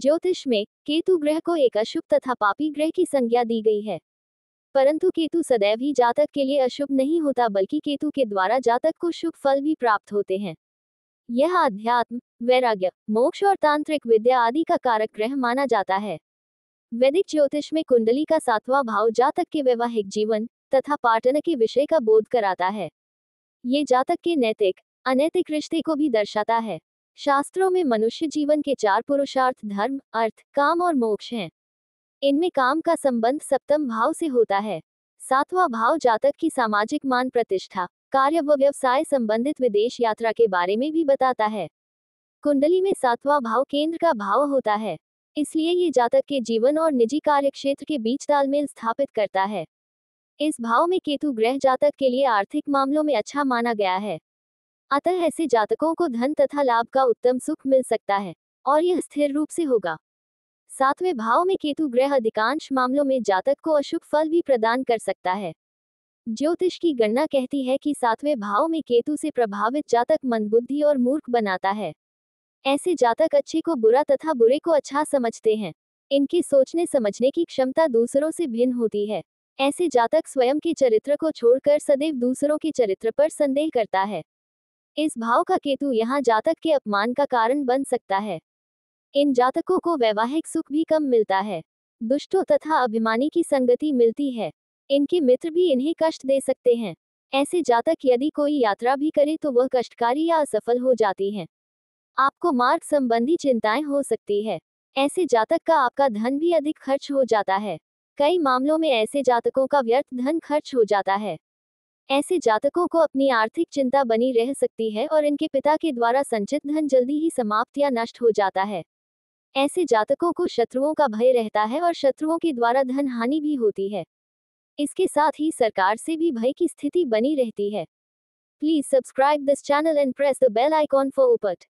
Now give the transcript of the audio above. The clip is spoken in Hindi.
ज्योतिष में केतु ग्रह को एक अशुभ तथा पापी ग्रह की संज्ञा दी गई है परंतु केतु सदैव ही जातक के लिए अशुभ नहीं होता बल्कि केतु के द्वारा जातक को शुभ फल भी प्राप्त होते हैं यह अध्यात्म वैराग्य मोक्ष और तांत्रिक विद्या आदि का कारक ग्रह माना जाता है वैदिक ज्योतिष में कुंडली का सातवां भाव जातक के वैवाहिक जीवन तथा पाटन के विषय का बोध कराता है ये जातक के नैतिक अनैतिक रिश्ते को भी दर्शाता है शास्त्रों में मनुष्य जीवन के चार पुरुषार्थ धर्म अर्थ काम और मोक्ष हैं इनमें काम का संबंध सप्तम भाव से होता है सातवां भाव जातक की सामाजिक मान प्रतिष्ठा कार्य व व्यवसाय संबंधित विदेश यात्रा के बारे में भी बताता है कुंडली में सातवां भाव केंद्र का भाव होता है इसलिए ये जातक के जीवन और निजी कार्यक्षेत्र के बीच तालमेल स्थापित करता है इस भाव में केतु ग्रह जातक के लिए आर्थिक मामलों में अच्छा माना गया है अतः ऐसे जातकों को धन तथा लाभ का उत्तम सुख मिल सकता है और यह स्थिर रूप से होगा सातवें भाव में केतु ग्रह अधिकांश मामलों में जातक को अशुभ फल भी प्रदान कर सकता है ज्योतिष की गणना कहती है कि सातवें भाव में केतु से प्रभावित जातक मंदबुद्धि और मूर्ख बनाता है ऐसे जातक अच्छे को बुरा तथा बुरे को अच्छा समझते हैं इनकी सोचने समझने की क्षमता दूसरों से भिन्न होती है ऐसे जातक स्वयं के चरित्र को छोड़कर सदैव दूसरों के चरित्र पर संदेह करता है इस भाव का केतु यहाँ जातक के अपमान का कारण बन सकता है इन जातकों को वैवाहिक सुख भी कम मिलता है दुष्टों तथा अभिमानी की संगति मिलती है इनके मित्र भी इन्हें कष्ट दे सकते हैं ऐसे जातक यदि कोई यात्रा भी करे तो वह कष्टकारी या असफल हो जाती है आपको मार्ग संबंधी चिंताएं हो सकती है ऐसे जातक का आपका धन भी अधिक खर्च हो जाता है कई मामलों में ऐसे जातकों का व्यर्थ धन खर्च हो जाता है ऐसे जातकों को अपनी आर्थिक चिंता बनी रह सकती है और इनके पिता के द्वारा संचित धन जल्दी ही समाप्त या नष्ट हो जाता है ऐसे जातकों को शत्रुओं का भय रहता है और शत्रुओं के द्वारा धन हानि भी होती है इसके साथ ही सरकार से भी भय की स्थिति बनी रहती है please subscribe this channel and press the bell icon for उपट